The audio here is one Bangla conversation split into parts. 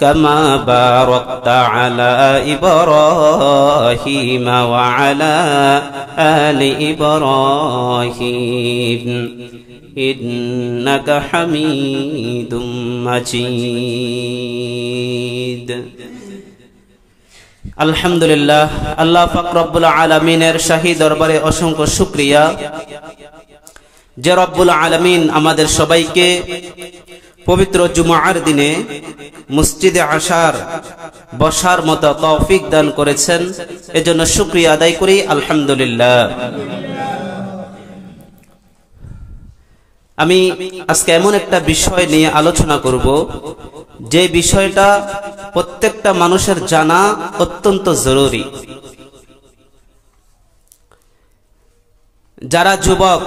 كما باركت على إبراهيم وعلى آل إبراهيم إنك حميد مجيد الحمد لله الله فقر رب العالمين شهيد دربار أشنك شكريا جرب العالمين أمادر شبايك পবিত্র জুমার দিনে মসজিদে আসার বসার মতো তৌফিক দান করেছেন এজন্য শুক্রিয়া আদায় করি আলহামদুলিল্লাহ আমি আজকে এমন একটা বিষয় নিয়ে আলোচনা করব যে বিষয়টা প্রত্যেকটা মানুষের জানা অত্যন্ত জরুরি যারা যুবক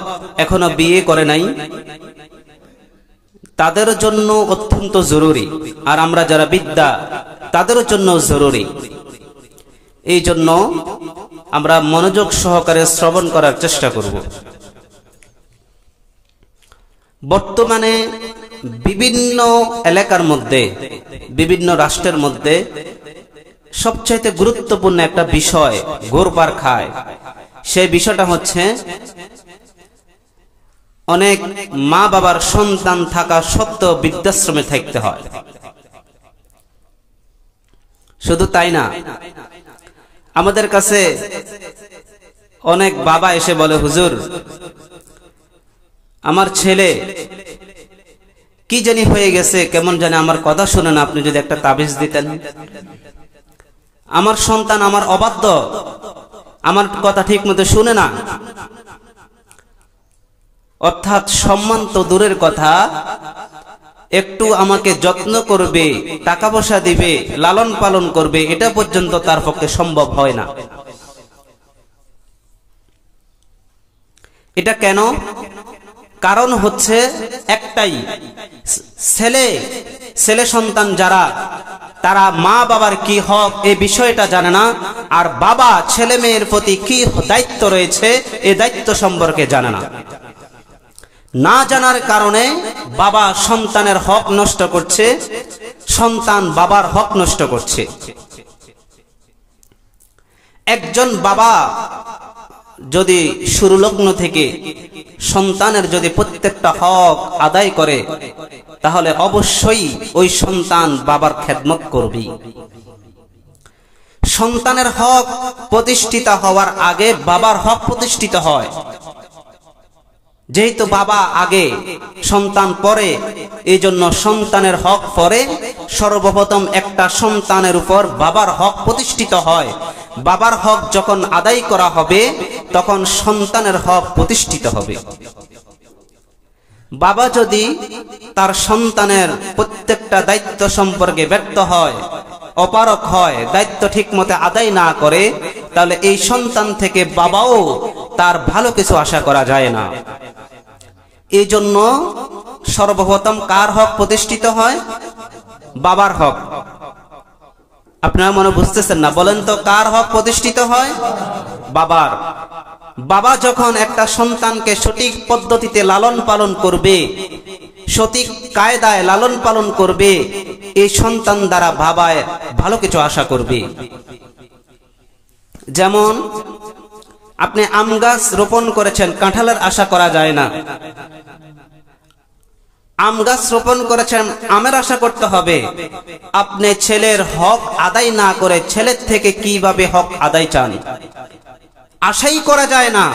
এখনো বিয়ে করে নাই তাদের জন্য অত্যন্ত জরুরি আর আমরা যারা বিদ্যা তাদের জন্য জরুরি এই জন্য আমরা মনোযোগ সহকারে শ্রবণ করার চেষ্টা করব বর্তমানে বিভিন্ন এলাকার মধ্যে বিভিন্ন রাষ্ট্রের মধ্যে সবচাইতে গুরুত্বপূর্ণ একটা বিষয় গোরপার খায় সেই বিষয়টা হচ্ছে অনেক মা বাবার সন্তান থাকা সত্ত্বেও বৃদ্ধাশ্রমে থাকতে হয় শুধু তাই না আমাদের কাছে অনেক বাবা এসে বলে হুজুর আমার ছেলে কি জানি হয়ে গেছে কেমন জানে আমার কথা শুনেন আপনি যদি একটা তাবিজ দিতেন আমার সন্তান আমার অবাধ্য আমার কথা ঠিক মতো শুনে না অর্থাৎ সম্মান তো দূরের কথা একটু আমাকে যত্ন করবে টাকা পয়সা দিবে লালন পালন করবে এটা পর্যন্ত তার পক্ষে সম্ভব হয় না এটা কেন কারণ হচ্ছে একটাই ছেলে ছেলে সন্তান যারা তারা মা বাবার কি হক এই বিষয়টা জানে না আর বাবা ছেলে মেয়ের প্রতি কি দায়িত্ব রয়েছে এ দায়িত্ব সম্পর্কে জানে না না জানার কারণে বাবা সন্তানের হক নষ্ট করছে সন্তান বাবার হক নষ্ট করছে একজন বাবা যদি সুরলগ্ন থেকে সন্তানের যদি প্রত্যেকটা হক আদায় করে তাহলে অবশ্যই ওই সন্তান বাবার খেদমত করবে সন্তানের হক প্রতিষ্ঠিত হওয়ার আগে বাবার হক প্রতিষ্ঠিত হয় যেহেতু বাবা আগে সন্তান পরে এই জন্য সন্তানের হক পরে সর্বপ্রথম একটা সন্তানের উপর বাবার হক প্রতিষ্ঠিত হয় বাবার হক যখন আদায় করা হবে তখন সন্তানের হক প্রতিষ্ঠিত হবে বাবা যদি তার সন্তানের প্রত্যেকটা দায়িত্ব সম্পর্কে ব্যর্থ হয় অপারক হয় দায়িত্ব ঠিক মতো আদায় না করে তাহলে এই সন্তান থেকে বাবাও তার ভালো কিছু আশা করা যায় না এই জন্য সর্বপ্রথম কার হক প্রতিষ্ঠিত হয় বাবার হক আপনারা মনে বুঝতেছেন না বলেন তো কার হক প্রতিষ্ঠিত হয় বাবার বাবা যখন একটা সন্তানকে সঠিক পদ্ধতিতে লালন পালন করবে সঠিক কায়দায় লালন পালন করবে এই সন্তান দ্বারা বাবায় ভালো কিছু আশা করবে যেমন আপনি আম গাছ রোপণ করেছেন কাঁঠালের আশা করা যায় না আম গাছ রোপণ করেছেন আমের আশা করতে হবে আপনি ছেলের হক আদায় না করে ছেলের থেকে কিভাবে হক আদায় চান আশাই করা যায় না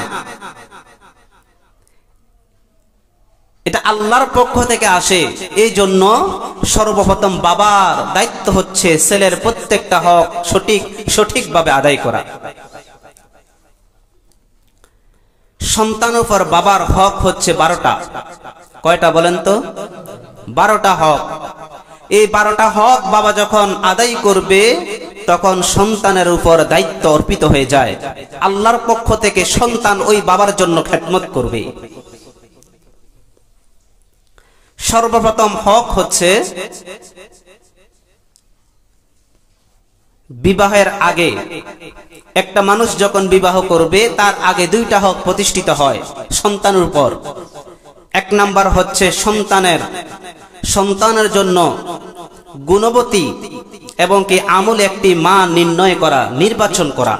এটা আল্লাহর পক্ষ থেকে আসে এই জন্য সর্বপ্রথম বাবার দায়িত্ব হচ্ছে ছেলের প্রত্যেকটা হক সঠিক সঠিকভাবে আদায় করা সন্তান উপর বাবার হক হচ্ছে বারোটা কয়টা বলেন তো বারোটা হক এই বারোটা হক বাবা যখন আদায় করবে তখন সন্তানের উপর দায়িত্ব অর্পিত হয়ে যায় আল্লাহর পক্ষ থেকে সন্তান ওই বাবার জন্য খ্যাতমত করবে সর্বপ্রথম হক হচ্ছে বিবাহের আগে একটা মানুষ যখন বিবাহ করবে তার আগে দুইটা হক প্রতিষ্ঠিত হয় সন্তানের উপর এক নাম্বার হচ্ছে সন্তানের সন্তানের জন্য গুণবতী এবং কি আমল একটি মা নির্ণয় করা নির্বাচন করা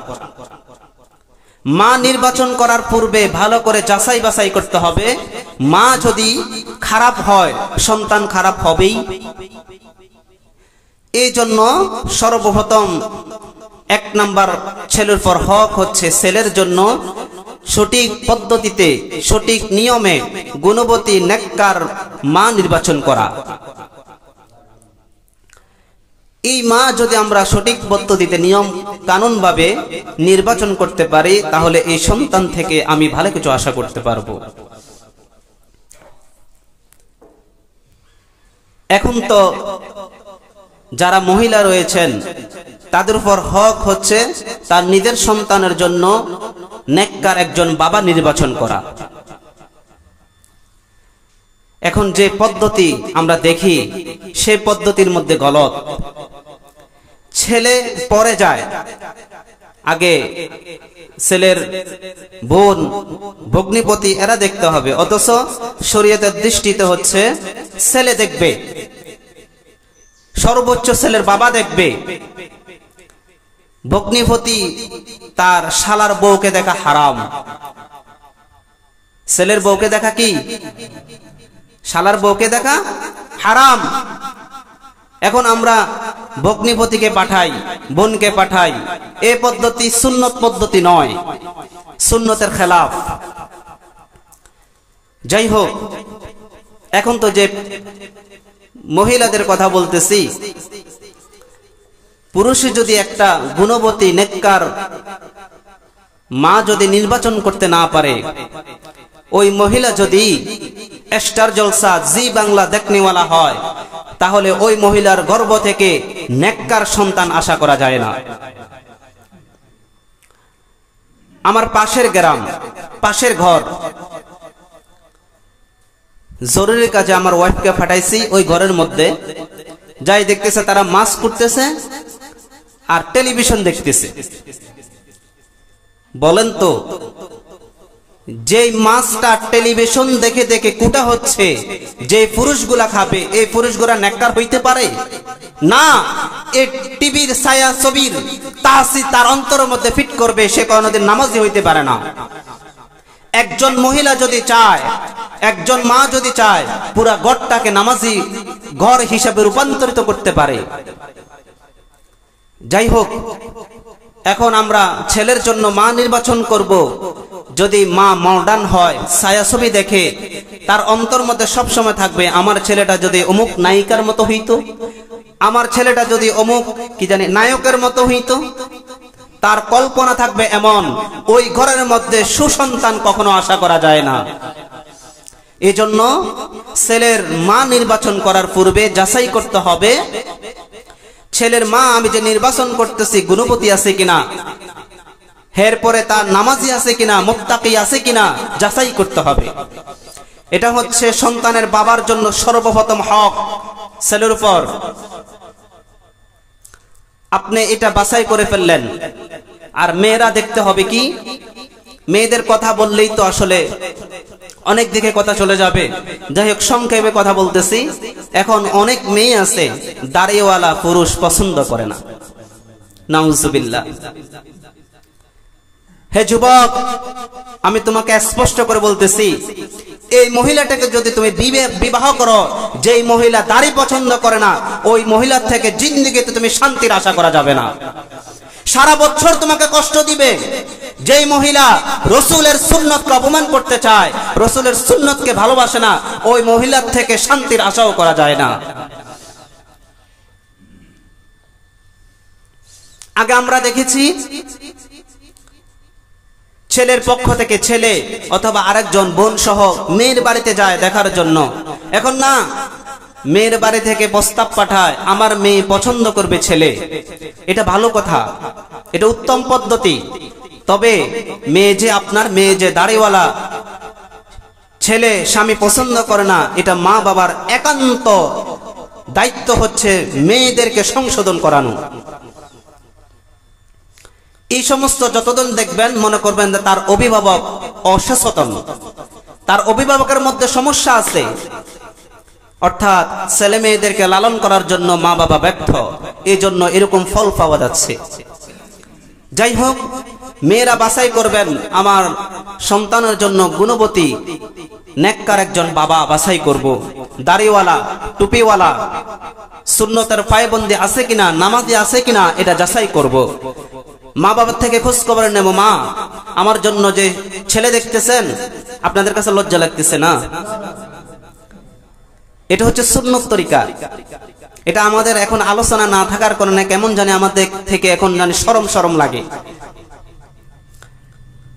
মা নির্বাচন করার পূর্বে ভালো করে যাচাই বাছাই করতে হবে মা যদি খারাপ হয় সন্তান খারাপ হবেই এই জন্য সর্বপ্রথম এক নাম্বার ছেলের পর হক হচ্ছে ছেলের জন্য সঠিক পদ্ধতিতে সঠিক নিয়মে গুণবতী নেককার মা নির্বাচন করা এই মা যদি আমরা সঠিক পদ্ধতিতে নিয়ম কানুনভাবে নির্বাচন করতে পারি তাহলে এই সন্তান থেকে আমি ভালো কিছু আশা করতে পারবো এখন তো যারা মহিলা রয়েছেন তাদের উপর হক হচ্ছে তার নিজের সন্তানের জন্য নেককার একজন বাবা নির্বাচন করা এখন যে পদ্ধতি আমরা দেখি সে পদ্ধতির মধ্যে গলত ছেলে পরে যায় আগে ছেলের বোন ভগ্নিপতি এরা দেখতে হবে অথচ শরীয়তের দৃষ্টিতে হচ্ছে ছেলে দেখবে সর্বোচ্চ ছেলের বাবা দেখবে ভগ্নিপতি তার শালার বউকে দেখা হারাম ছেলের বউকে দেখা কি শালার বউকে দেখা হারাম এখন আমরা ভগ্নিপতিকে পাঠাই বোনকে পাঠাই এ পদ্ধতি সুন্নত পদ্ধতি নয় সুন্নতের খেলাফ যাই হোক এখন তো যে মহিলাদের কথা বলতেছি পুরুষে যদি একটা গুণবতী নেককার মা যদি নির্বাচন করতে না পারে ওই মহিলা যদি এস্টার জলসা জি বাংলা দেখনিওয়ালা হয় তাহলে ওই মহিলার গর্ব থেকে নেককার সন্তান আশা করা যায় না আমার পাশের গ্রাম পাশের ঘর জরুরি কাজে আমার ওয়াইফকে ফাটাইছি ওই ঘরের মধ্যে যাই দেখতেছে তারা মাস্ক করতেছে আর টেলিভিশন দেখতেছে বলেন তো যে মাছটা টেলিভিশন দেখে দেখে কুটা হচ্ছে যে পুরুষগুলা খাবে এই পুরুষগুলা নেককার হইতে পারে না এ টিভির ছায়া ছবির তাসি তার অন্তরের মধ্যে ফিট করবে সে কোনোদিন নামাজি হইতে পারে না একজন মহিলা যদি চায় একজন মা যদি চায় পুরা ঘরটাকে নামাজি ঘর হিসাবে রূপান্তরিত করতে পারে যাই হোক এখন আমরা ছেলের জন্য মা নির্বাচন করব যদি মা মডার্ন হয় ছায়াছবি দেখে তার অন্তর মধ্যে সবসময় থাকবে আমার ছেলেটা যদি অমুক নায়িকার মতো হইতো আমার ছেলেটা যদি অমুক কি জানি নায়কের মতো হইতো তার কল্পনা থাকবে এমন ওই ঘরের মধ্যে সুসন্তান কখনো আশা করা যায় না এজন্য ছেলের মা নির্বাচন করার পূর্বে যাচাই করতে হবে ছেলের মা আমি যে নির্বাচন করতেছি গুণপতি আছে কিনা এরপরে তার নামাজি আছে কিনা মোত্তাকি আছে কিনা যাচাই করতে হবে এটা হচ্ছে সন্তানের বাবার জন্য সর্বপ্রথম হক ছেলের উপর আপনি এটা বাছাই করে ফেললেন আর মেয়েরা দেখতে হবে কি মেয়েদের কথা বললেই তো আসলে অনেক দিকে কথা চলে যাবে যাই হোক সংক্ষেপে কথা বলতেছি এখন অনেক মেয়ে আছে দাড়িওয়ালা পুরুষ পছন্দ করে না নাউজুবিল্লা হে যুবক আমি তোমাকে স্পষ্ট করে বলতেছি এই মহিলাটাকে যদি তুমি বিবাহ করো যেই মহিলা দাড়ি পছন্দ করে না ওই মহিলার থেকে জিন্দিগিতে তুমি শান্তির আশা করা যাবে না সারা বছর তোমাকে কষ্ট দিবে যেই মহিলা রসুলের সুন্নতকে অপমান করতে চায় রসুলের সুন্নতকে ভালোবাসে না ওই মহিলার থেকে শান্তির আশাও করা যায় না আগে আমরা দেখেছি ছেলের পক্ষ থেকে ছেলে অথবা আরেকজন বোন সহ মেয়ের বাড়িতে যায় দেখার জন্য এখন না মেয়ের বাড়ি থেকে প্রস্তাব পাঠায় আমার মেয়ে পছন্দ করবে ছেলে এটা ভালো কথা এটা উত্তম পদ্ধতি তবে মেয়ে যে আপনার মেয়ে যে দাড়িওয়ালা ছেলে স্বামী পছন্দ করে না এটা মা বাবার একান্ত দায়িত্ব হচ্ছে মেয়েদেরকে সংশোধন করানো এই সমস্ত যতদিন দেখবেন মনে করবেন তার অভিভাবক অসচেতন তার অভিভাবকের মধ্যে সমস্যা আছে অর্থাৎ ছেলে মেয়েদেরকে লালন করার জন্য মা বাবা ব্যর্থ এই জন্য এরকম ফল পাওয়া যাচ্ছে যাই হোক মেয়েরা বাছাই করবেন আমার সন্তানের জন্য গুণবতী নেককার একজন বাবা বাছাই করব। দাড়িওয়ালা টুপিওয়ালা সুন্নতের পায়বন্দি আছে কিনা নামাজি আছে কিনা এটা যাচাই করব। মা বাবার থেকে খোঁজ খবর নেব মা আমার জন্য যে ছেলে দেখতেছেন আপনাদের কাছে লজ্জা লাগতেছে না এটা হচ্ছে সুন্নত তরিকা এটা আমাদের এখন আলোচনা না থাকার কারণে কেমন জানে আমাদের থেকে এখন জানি সরম সরম লাগে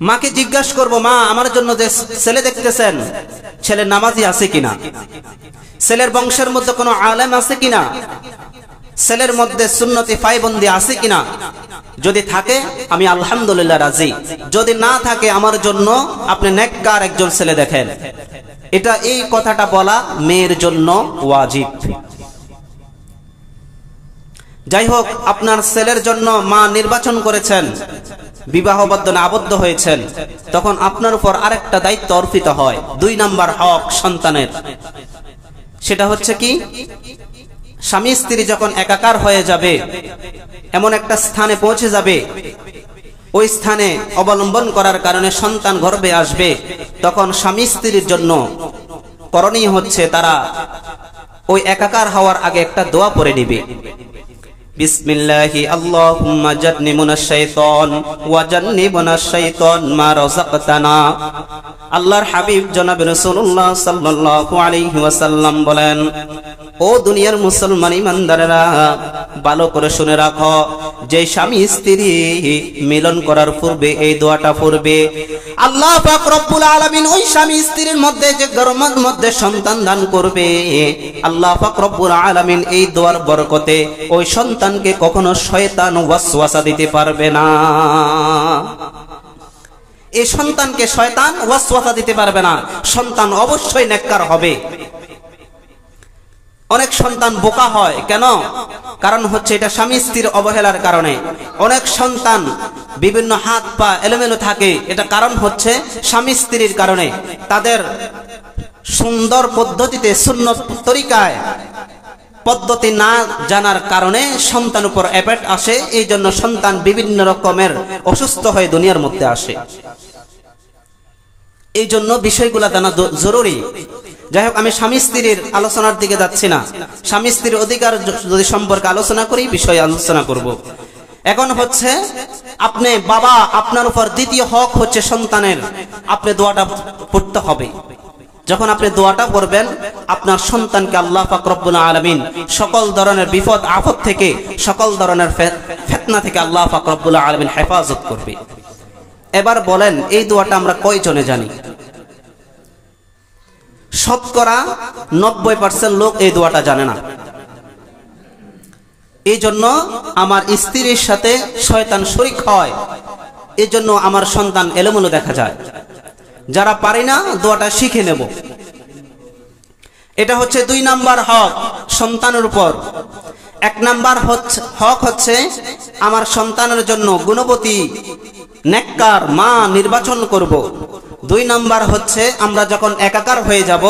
মাকে জিজ্ঞাসা করব মা আমার জন্য যে ছেলে দেখতেছেন ছেলে নামাজি আছে কিনা ছেলের বংশের মধ্যে কোনো আলেম আছে কিনা ছেলের মধ্যে সুন্নতি ফাইবন্দি আছে কিনা যদি থাকে আমি আলহামদুলিল্লাহ রাজি যদি না থাকে আমার জন্য আপনি নেককার একজন ছেলে দেখেন এটা এই কথাটা বলা মেয়ের জন্য ওয়াজিব যাই হোক আপনার ছেলের জন্য মা নির্বাচন করেছেন বিবাহ বন্ধনে আবদ্ধ হয়েছেন তখন আপনার উপর আরেকটা দায়িত্ব অর্পিত হয় দুই নাম্বার হক সন্তানের সেটা হচ্ছে কি স্বামী স্ত্রী যখন একাকার হয়ে যাবে এমন একটা স্থানে পৌঁছে যাবে ওই স্থানে অবলম্বন করার কারণে সন্তান গর্বে আসবে তখন স্বামী স্ত্রীর জন্য করণীয় হচ্ছে তারা ওই একাকার হওয়ার আগে একটা দোয়া পড়ে নিবে মা আল্লাহর হাবিব বলেন ও দুনিয়ার মুসলমান ইমানদারেরা ভালো করে শুনে রাখো যে স্বামী স্ত্রী মিলন করার পূর্বে এই দোয়াটা পড়বে আল্লাহ পাক রব্বুল ওই স্বামী স্ত্রীর মধ্যে যে গরমের মধ্যে সন্তান দান করবে আল্লাহ পাক আলমিন এই দোয়ার বরকতে ওই সন্তানকে কখনো শয়তান ওয়াসওয়াসা দিতে পারবে না এই সন্তানকে শয়তান ওয়াসওয়াসা দিতে পারবে না সন্তান অবশ্যই নেককার হবে অনেক সন্তান বোকা হয় কেন কারণ হচ্ছে এটা স্বামী স্ত্রীর অবহেলার কারণে অনেক সন্তান বিভিন্ন হাত পা এলোমেলো থাকে এটা কারণ হচ্ছে স্বামী স্ত্রীর কারণে তাদের সুন্দর পদ্ধতিতে শূন্য তরিকায় পদ্ধতি না জানার কারণে সন্তান উপর অ্যাপেট আসে এই জন্য সন্তান বিভিন্ন রকমের অসুস্থ হয়ে দুনিয়ার মধ্যে আসে এই জন্য বিষয়গুলো জানা জরুরি যাই হোক আমি স্বামী স্ত্রীর আলোচনার দিকে যাচ্ছি না স্বামী স্ত্রীর অধিকার যদি সম্পর্কে আলোচনা করি বিষয় আলোচনা করব। এখন হচ্ছে আপনি বাবা আপনার উপর দ্বিতীয় হক হচ্ছে সন্তানের আপনি দোয়াটা পড়তে হবে যখন আপনি দোয়াটা করবেন আপনার সন্তানকে আল্লাহ ফাকরবুল্লা আলমিন সকল ধরনের বিপদ আফদ থেকে সকল ধরনের ফেতনা থেকে আল্লাহ ফাকরবুল্লাহ আলমিন হেফাজত করবে এবার বলেন এই দোয়াটা আমরা কয়জনে জানি শতকরা নব্বই পার্সেন্ট লোক এই দোয়াটা জানে না এই জন্য আমার স্ত্রীর সাথে শয়তান শরিক হয় এই জন্য আমার সন্তান এলোমেলো দেখা যায় যারা পারি না দোয়াটা শিখে নেব এটা হচ্ছে দুই নাম্বার হক সন্তানের উপর এক নাম্বার হক হচ্ছে আমার সন্তানের জন্য গুণবতী নেককার মা নির্বাচন করব। দুই নাম্বার হচ্ছে আমরা যখন একাকার হয়ে যাব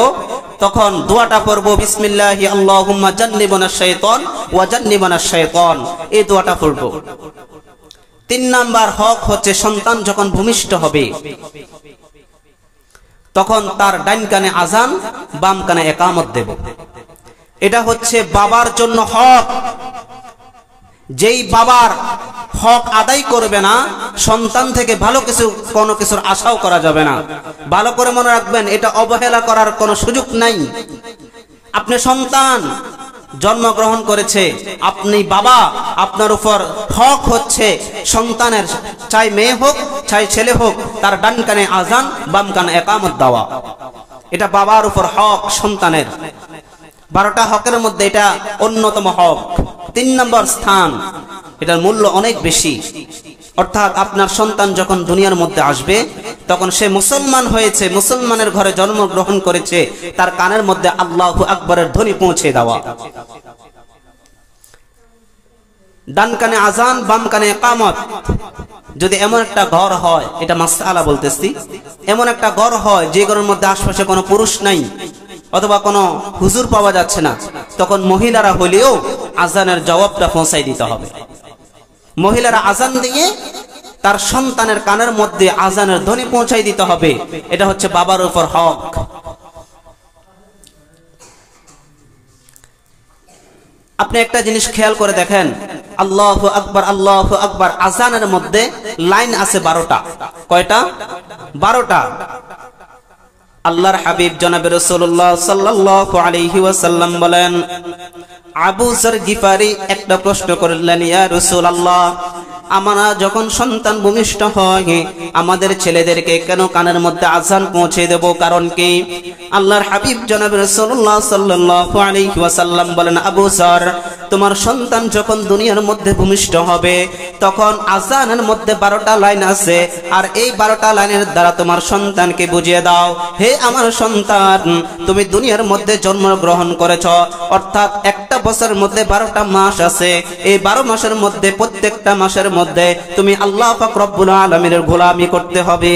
তখন দোয়াটা পড়ব বিসমিল্লাহি আল্লাহুম্মা জান্নিবনা শাইতান ওয়া জান্নিবনা শাইতান এই দোয়াটা পড়ব তিন নাম্বার হক হচ্ছে সন্তান যখন ভূমিষ্ঠ হবে তখন তার ডাইন কানে আজান বাম কানে একামত দেব এটা হচ্ছে বাবার জন্য হক যেই বাবার হক আদায় করবে না সন্তান থেকে ভালো কিছু কোনো কিছুর আশাও করা যাবে না ভালো করে মনে রাখবেন এটা অবহেলা করার কোনো সুযোগ নাই আপনি সন্তান জন্মগ্রহণ করেছে আপনি বাবা আপনার উপর হক হচ্ছে সন্তানের চাই মেয়ে হোক চাই ছেলে হোক তার ডান কানে আজান বাম কানে একামত দেওয়া এটা বাবার উপর হক সন্তানের বারোটা হকের মধ্যে এটা অন্যতম হক তিন নম্বর স্থান এটার মূল্য অনেক বেশি অর্থাৎ আপনার সন্তান যখন দুনিয়ার মধ্যে আসবে তখন সে মুসলমান হয়েছে মুসলমানের ঘরে জন্মগ্রহণ করেছে তার কানের মধ্যে আল্লাহ আকবরের ধ্বনি পৌঁছে দেওয়া ডান কানে আজান বাম কানে কামত যদি এমন একটা ঘর হয় এটা মাসালা বলতেছি এমন একটা ঘর হয় যে ঘরের মধ্যে আশপাশে কোনো পুরুষ নাই অথবা কোনো হুজুর পাওয়া যাচ্ছে না তখন মহিলারা হলেও আজানের জবাবটা পৌঁছাই দিতে হবে মহিলারা আজান দিয়ে তার সন্তানের কানের মধ্যে আজানের ধ্বনি পৌঁছাই দিতে হবে এটা হচ্ছে বাবার উপর হক আপনি একটা জিনিস খেয়াল করে দেখেন আল্লাহ আকবর আল্লাহ আকবর আজানের মধ্যে লাইন আছে বারোটা কয়টা বারোটা আল্লাহর হাবিব জনাবের রসুল্লাহ সাল্লাহ আলহি বলেন আবু সর গিফারি একটা প্রশ্ন করলেন ইয়া রসুল আল্লাহ আমরা যখন সন্তান ভূমিষ্ঠ হয় আমাদের ছেলেদেরকে কেন কানের মধ্যে আজান পৌঁছে দেব কারণ কি আল্লাহর হাবিব জনাব রসুল্লাহ সাল্লাহ আলাইহি ওয়াসাল্লাম বলেন আবু সর তোমার সন্তান যখন দুনিয়ার মধ্যে ভূমিষ্ঠ হবে তখন আজানের মধ্যে বারোটা লাইন আছে আর এই বারোটা লাইনের দ্বারা তোমার সন্তানকে বুঝিয়ে দাও হে আমার সন্তান তুমি দুনিয়ার মধ্যে জন্মগ্রহণ করেছ অর্থাৎ এক বছরের মধ্যে বারোটা মাস আছে এই বারো মাসের মধ্যে প্রত্যেকটা মাসের মধ্যে তুমি আল্লাহ ফকরবুল আলমীর গোলামি করতে হবে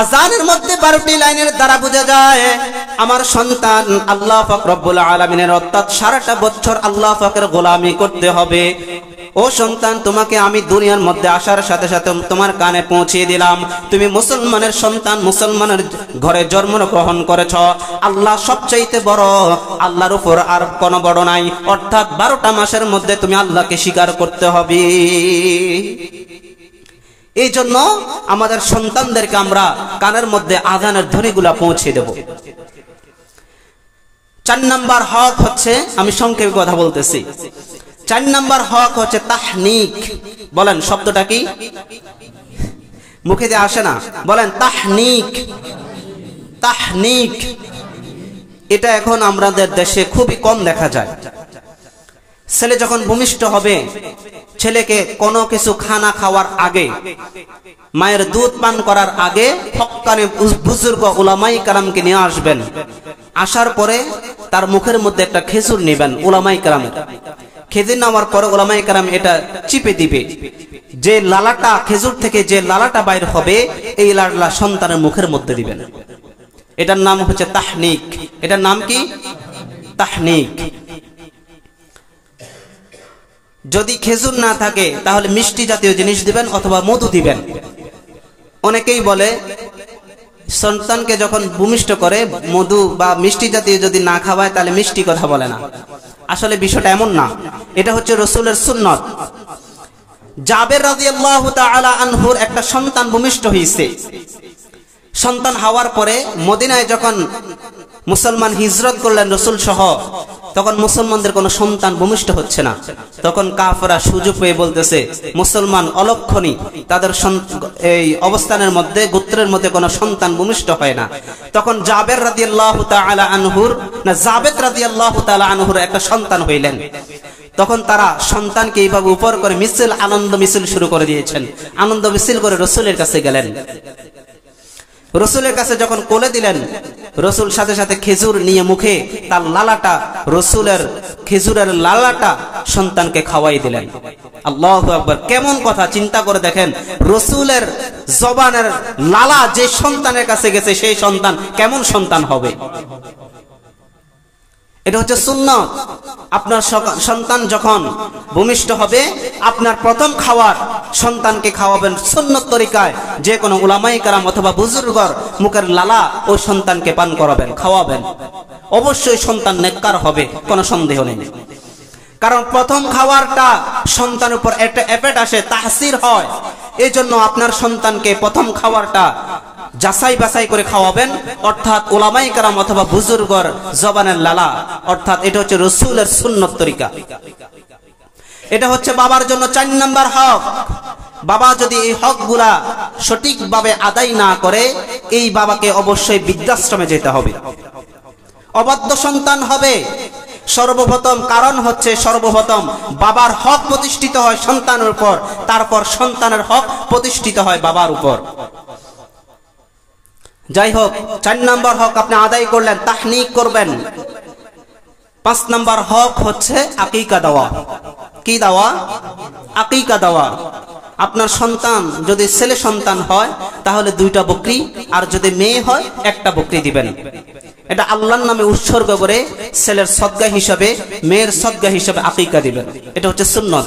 আজানের মধ্যে বারোটি লাইনের দ্বারা বুঝে যায় আমার সন্তান আল্লাহ ফকরবুল আলমিনের অর্থাৎ সারাটা বছর আল্লাহ ফকের গোলামি করতে হবে ও সন্তান তোমাকে আমি দুনিয়ার মধ্যে আসার সাথে সাথে তোমার কানে পৌঁছিয়ে দিলাম তুমি মুসলমানের সন্তান মুসলমানের ঘরে জন্ম গ্রহণ করেছ আল্লাহ সবচাইতে বড় আল্লাহর উপর আর কোনো বড় নাই অর্থাৎ বারোটা মাসের মধ্যে তুমি আল্লাহকে স্বীকার করতে হবে এই জন্য আমাদের সন্তানদেরকে আমরা কানের মধ্যে আজানের ধনীগুলা পৌঁছে দেব চার নাম্বার হক হচ্ছে আমি সংক্ষেপে কথা বলতেছি চার নাম্বার হক হচ্ছে তাহনিক বলেন শব্দটা কি মুখে দিয়ে আসে না বলেন তাহনিক তাহনিক এটা এখন আমাদের দেশে খুবই কম দেখা যায় ছেলে যখন ভূমিষ্ঠ হবে ছেলেকে কোনো কিছু খানা খাওয়ার আগে মায়ের দুধ পান করার আগে হকানে বুজুর্গ ওলামাই কালামকে নিয়ে আসবেন আসার পরে তার মুখের মধ্যে একটা খেজুর নেবেন ওলামাই কালামের খেজুর নামার পর ওলামাই কালাম এটা চিপে দিবে যে লালাটা খেজুর থেকে যে লালাটা বাইর হবে এই লালা সন্তানের মুখের মধ্যে দিবেন এটার নাম হচ্ছে তাহনিক এটার নাম কি তাহনিক যদি খেজুর না থাকে তাহলে মিষ্টি জাতীয় জিনিস দিবেন অথবা মধু দিবেন অনেকেই বলে সন্তানকে যখন ভূমিষ্ঠ করে মধু বা মিষ্টি জাতীয় যদি না খাওয়ায় তাহলে মিষ্টি কথা বলে না আসলে বিষয়টা এমন না এটা হচ্ছে রসুলের সুন্নত জাবের রাজি আল্লাহ আনহুর একটা সন্তান ভূমিষ্ঠ হয়েছে সন্তান হওয়ার পরে মদিনায় যখন মুসলমান হিজরত করলেন রসুল সহ তখন মুসলমানদের কোনো সন্তান ভূমিষ্ঠ হচ্ছে না তখন কাফরা সুযোগ পেয়ে বলতেছে মুসলমান অলক্ষণী তাদের এই অবস্থানের মধ্যে গোত্রের মধ্যে কোনো সন্তান ভূমিষ্ঠ হয় না তখন জাবের রাজি আল্লাহ আনহুর না জাবেদ রাজি আল্লাহ আনহুর একটা সন্তান হইলেন তখন তারা সন্তানকে এইভাবে উপর করে মিছিল আনন্দ মিছিল শুরু করে দিয়েছেন আনন্দ মিছিল করে রসুলের কাছে গেলেন রসুলের কাছে যখন কোলে দিলেন রসুল সাথে সাথে খেজুর নিয়ে মুখে তার লালাটা রসুলের খেজুরের লালাটা সন্তানকে খাওয়াই দিলেন আল্লাহ আকবর কেমন কথা চিন্তা করে দেখেন রসুলের জবানের লালা যে সন্তানের কাছে গেছে সেই সন্তান কেমন সন্তান হবে এটা হচ্ছে সুন্নত আপনার সন্তান যখন ভূমিষ্ঠ হবে আপনার প্রথম খাওয়ার সন্তানকে খাওয়াবেন সুন্নত তরিকায় যে কোনো উলামাই কারাম অথবা বুজুর্গর মুখের লালা ও সন্তানকে পান করাবেন খাওয়াবেন অবশ্যই সন্তান নেককার হবে কোনো সন্দেহ নেই কারণ প্রথম খাবারটা সন্তানের উপর একটা এফেক্ট আসে তাহসির হয় এই জন্য আপনার সন্তানকে প্রথম খাবারটা যাচাই বাছাই করে খাওয়াবেন অর্থাৎ ওলামাই কারাম অথবা বুজুর্গর জবানের লালা অর্থাৎ এটা হচ্ছে রসুলের সুন্নত তরিকা এটা হচ্ছে বাবার জন্য চার নাম্বার হক বাবা যদি এই হকগুলা সঠিকভাবে আদায় না করে এই বাবাকে অবশ্যই বৃদ্ধাশ্রমে যেতে হবে অবাধ্য সন্তান হবে সর্বপ্রথম কারণ হচ্ছে সর্বপ্রথম বাবার হক প্রতিষ্ঠিত হয় সন্তানের উপর তারপর সন্তানের হক প্রতিষ্ঠিত হয় বাবার উপর যাই হোক চার নম্বর হক আপনি আদায় করলেন তাহনি করবেন পাঁচ নম্বর হক হচ্ছে আকিকা দেওয়া কি দেওয়া আকিকা দেওয়া আপনার সন্তান যদি ছেলে সন্তান হয় তাহলে দুইটা বকরি আর যদি মেয়ে হয় একটা বকরি দিবেন এটা আল্লাহর নামে উৎসর্গ করে ছেলের সজ্ঞা হিসাবে মেয়ের সজ্ঞা হিসাবে আকিকা দিবেন এটা হচ্ছে সুন্নত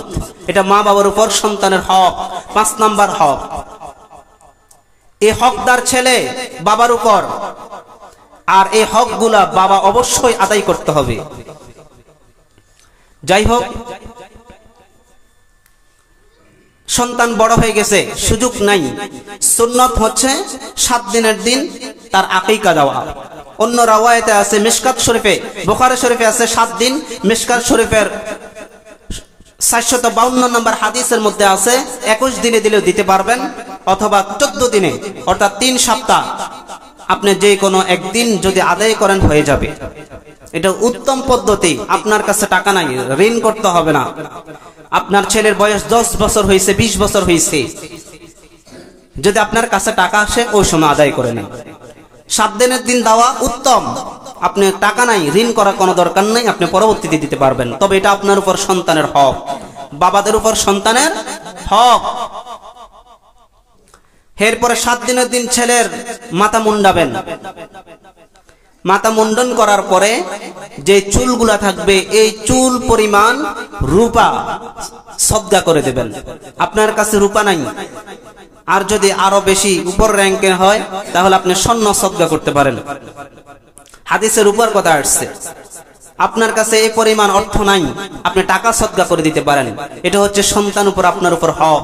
এটা মা বাবার উপর সন্তানের হক পাঁচ নাম্বার হক এই হকদার ছেলে বাবার উপর আর এই হকগুলা বাবা অবশ্যই আদায় করতে হবে যাই হোক সন্তান বড় হয়ে গেছে সুযোগ নাই সুন্নত হচ্ছে সাত দিনের দিন তার আকিকা দেওয়া অন্য রাওয়ায়তে আছে মিসকাত শরীফে বোখারে শরীফে আছে সাত দিন মিসকাত শরীফের চারশত বাউন্ন নম্বর হাদিসের মধ্যে আছে একুশ দিনে দিলেও দিতে পারবেন অথবা চোদ্দ দিনে অর্থাৎ তিন সপ্তাহ আপনি যে কোনো একদিন যদি আদায় করেন হয়ে যাবে এটা উত্তম পদ্ধতি আপনার কাছে টাকা নাই ঋণ করতে হবে না আপনার ছেলের বয়স দশ বছর হয়েছে ২০ বছর হয়েছে যদি আপনার কাছে টাকা আসে ওই সময় আদায় করে নেন সাত দিনের দিন দেওয়া উত্তম আপনি টাকা নাই ঋণ করার কোনো দরকার নেই আপনি পরবর্তীতে দিতে পারবেন তবে এটা আপনার উপর সন্তানের হক বাবাদের উপর সন্তানের হক এরপরে সাত দিনের দিন ছেলের মাথা মুন্ডাবেন মাথা মুন্ডন করার পরে যে চুলগুলা থাকবে এই চুল পরিমাণ রূপা সদ্গা করে দেবেন আপনার কাছে রূপা নাই আর যদি আরো বেশি উপর র্যাঙ্কে হয় তাহলে আপনি স্বর্ণ সদ্গা করতে পারেন হাদিসের উপর কথা আসছে আপনার কাছে এই পরিমাণ অর্থ নাই আপনি টাকা সদ্গা করে দিতে পারেন এটা হচ্ছে সন্তান উপর আপনার উপর হক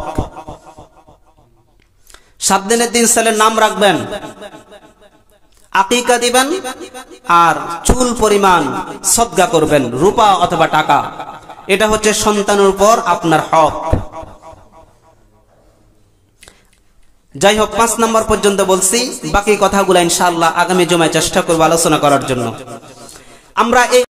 সাত দিনের দিন ছেলের নাম রাখবেন আকিকা দিবেন আর চুল পরিমাণ সদ্গা করবেন রূপা অথবা টাকা এটা হচ্ছে সন্তানের উপর আপনার হক যাই হোক পাঁচ নম্বর পর্যন্ত বলছি বাকি কথাগুলো ইনশাআল্লাহ আগামী জমায় চেষ্টা করবো আলোচনা করার জন্য আমরা এই